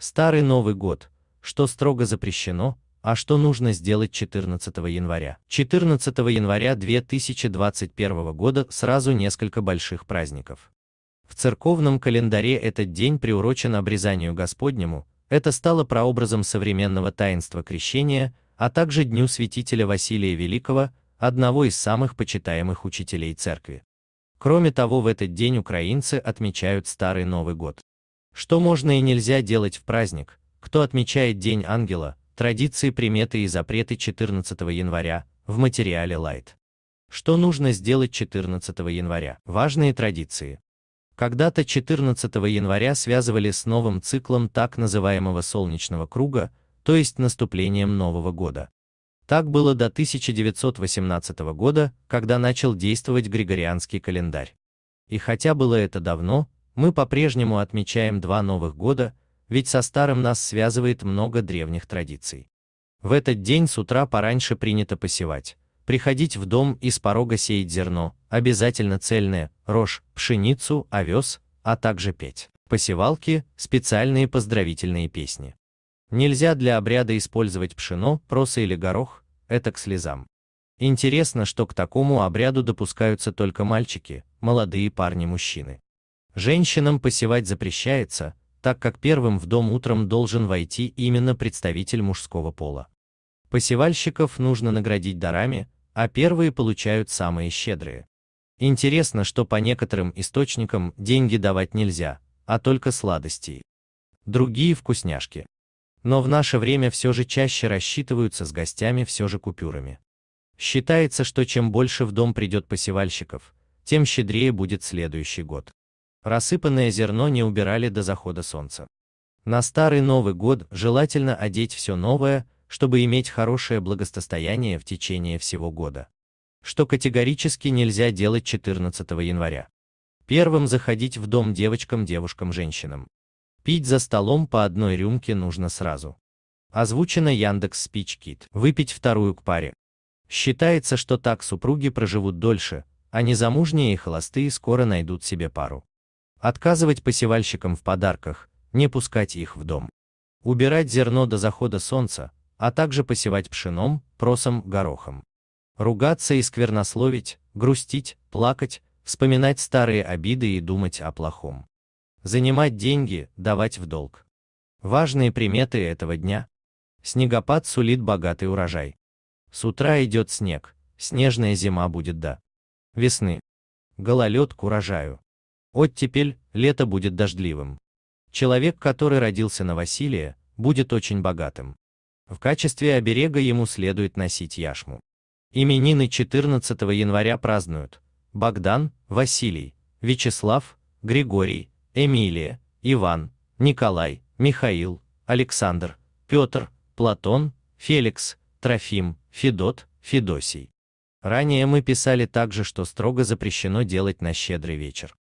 Старый Новый год, что строго запрещено, а что нужно сделать 14 января. 14 января 2021 года сразу несколько больших праздников. В церковном календаре этот день приурочен обрезанию Господнему, это стало прообразом современного таинства крещения, а также Дню Святителя Василия Великого, одного из самых почитаемых учителей церкви. Кроме того, в этот день украинцы отмечают Старый Новый год. Что можно и нельзя делать в праздник, кто отмечает День Ангела, традиции, приметы и запреты 14 января, в материале Light. Что нужно сделать 14 января? Важные традиции. Когда-то 14 января связывали с новым циклом так называемого солнечного круга, то есть наступлением Нового года. Так было до 1918 года, когда начал действовать Григорианский календарь. И хотя было это давно, мы по-прежнему отмечаем два новых года, ведь со старым нас связывает много древних традиций. В этот день с утра пораньше принято посевать, приходить в дом и с порога сеять зерно, обязательно цельное, рожь, пшеницу, овес, а также петь. Посевалки – специальные поздравительные песни. Нельзя для обряда использовать пшено, проса или горох, это к слезам. Интересно, что к такому обряду допускаются только мальчики, молодые парни-мужчины. Женщинам посевать запрещается, так как первым в дом утром должен войти именно представитель мужского пола. Посевальщиков нужно наградить дарами, а первые получают самые щедрые. Интересно, что по некоторым источникам деньги давать нельзя, а только сладостей. Другие вкусняшки. Но в наше время все же чаще рассчитываются с гостями все же купюрами. Считается, что чем больше в дом придет посевальщиков, тем щедрее будет следующий год. Рассыпанное зерно не убирали до захода солнца. На Старый Новый год желательно одеть все новое, чтобы иметь хорошее благосостояние в течение всего года. Что категорически нельзя делать 14 января. Первым заходить в дом девочкам, девушкам, женщинам. Пить за столом по одной рюмке нужно сразу. Озвучено Яндекс Спичкит. Выпить вторую к паре. Считается, что так супруги проживут дольше, а незамужние и холостые скоро найдут себе пару. Отказывать посевальщикам в подарках, не пускать их в дом. Убирать зерно до захода солнца, а также посевать пшеном, просом, горохом. Ругаться и сквернословить, грустить, плакать, вспоминать старые обиды и думать о плохом. Занимать деньги, давать в долг. Важные приметы этого дня. Снегопад сулит богатый урожай. С утра идет снег, снежная зима будет до весны. Гололед к урожаю. Оттепель, лето будет дождливым. Человек, который родился на Василия, будет очень богатым. В качестве оберега ему следует носить яшму. Именины 14 января празднуют Богдан, Василий, Вячеслав, Григорий, Эмилия, Иван, Николай, Михаил, Александр, Петр, Платон, Феликс, Трофим, Федот, Федосий. Ранее мы писали также, что строго запрещено делать на щедрый вечер.